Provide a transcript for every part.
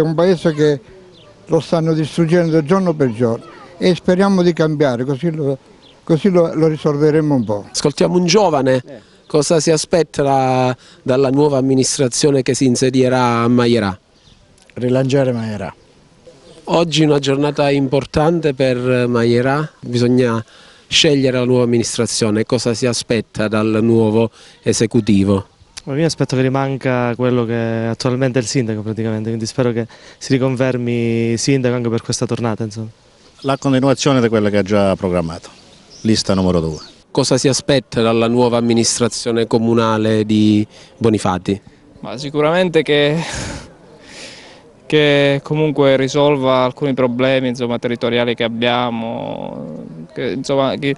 È un paese che lo stanno distruggendo giorno per giorno e speriamo di cambiare, così lo, così lo, lo risolveremo un po'. Ascoltiamo un giovane, cosa si aspetta dalla nuova amministrazione che si insedierà a Maierà? Rilanciare Maierà. Oggi è una giornata importante per Maierà, bisogna scegliere la nuova amministrazione, cosa si aspetta dal nuovo esecutivo? Ma io aspetto che rimanga quello che attualmente è il sindaco praticamente, quindi spero che si riconfermi sindaco anche per questa tornata. Insomma. La continuazione di quella che ha già programmato, lista numero due. Cosa si aspetta dalla nuova amministrazione comunale di Bonifati? Ma sicuramente che, che comunque risolva alcuni problemi insomma, territoriali che abbiamo, che, insomma, che,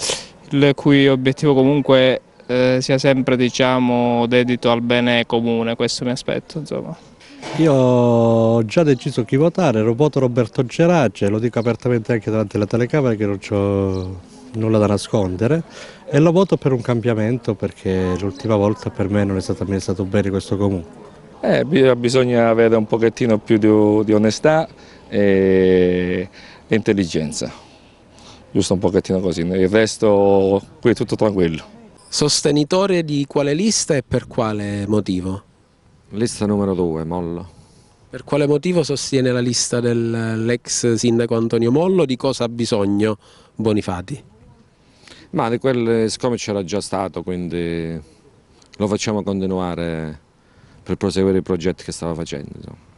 il cui obiettivo comunque è eh, sia sempre diciamo, dedito al bene comune, questo mi aspetto. Insomma. Io ho già deciso chi votare, lo voto Roberto Gerace, lo dico apertamente anche davanti alla telecamera che non ho nulla da nascondere e lo voto per un cambiamento perché l'ultima volta per me non è stato amministrato bene questo comune. Eh, bisogna avere un pochettino più di, di onestà e intelligenza, giusto un pochettino così, il resto qui è tutto tranquillo. Sostenitore di quale lista e per quale motivo? Lista numero 2, Mollo. Per quale motivo sostiene la lista dell'ex sindaco Antonio Mollo? Di cosa ha bisogno Bonifati? Ma di quel, siccome c'era già stato, quindi lo facciamo continuare per proseguire i progetti che stava facendo. Insomma.